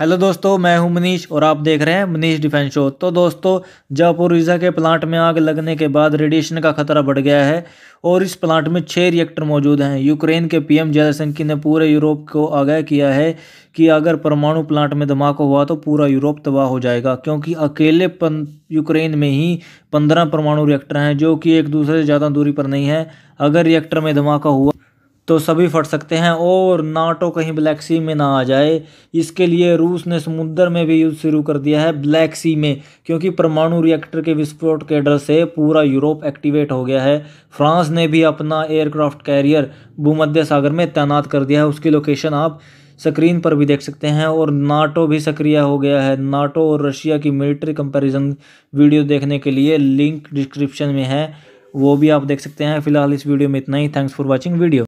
hello दोस्तों मैं हूं मनीष और आप देख रहे हैं मनीष डिफेंस शो तो दोस्तों जयपुर के प्लांट में आग लगने के बाद रेडिएशन का खतरा बढ़ गया है और इस प्लांट में छः रिएक्टर मौजूद हैं यूक्रेन के पीएम जयशंकी ने पूरे यूरोप को आगाह किया है कि अगर परमाणु प्लांट में धमाका हुआ तो पूरा यूरोप तबाह हो जाएगा क्योंकि अकेले यूक्रेन में ही पंद्रह परमाणु रिएक्टर हैं जो कि एक दूसरे से ज़्यादा दूरी पर नहीं है अगर रिएक्टर में धमाका हुआ तो सभी फट सकते हैं और नाटो कहीं ब्लैक सी में ना आ जाए इसके लिए रूस ने समुद्र में भी युद्ध शुरू कर दिया है ब्लैक सी में क्योंकि परमाणु रिएक्टर के विस्फोट के डर से पूरा यूरोप एक्टिवेट हो गया है फ्रांस ने भी अपना एयरक्राफ्ट कैरियर भूमध्य सागर में तैनात कर दिया है उसकी लोकेशन आप स्क्रीन पर भी देख सकते हैं और नाटो भी सक्रिय हो गया है नाटो और रशिया की मिलिट्री कंपेरिज़न वीडियो देखने के लिए लिंक डिस्क्रिप्शन में है वो भी आप देख सकते हैं फिलहाल इस वीडियो में इतना ही थैंक्स फॉर वॉचिंग वीडियो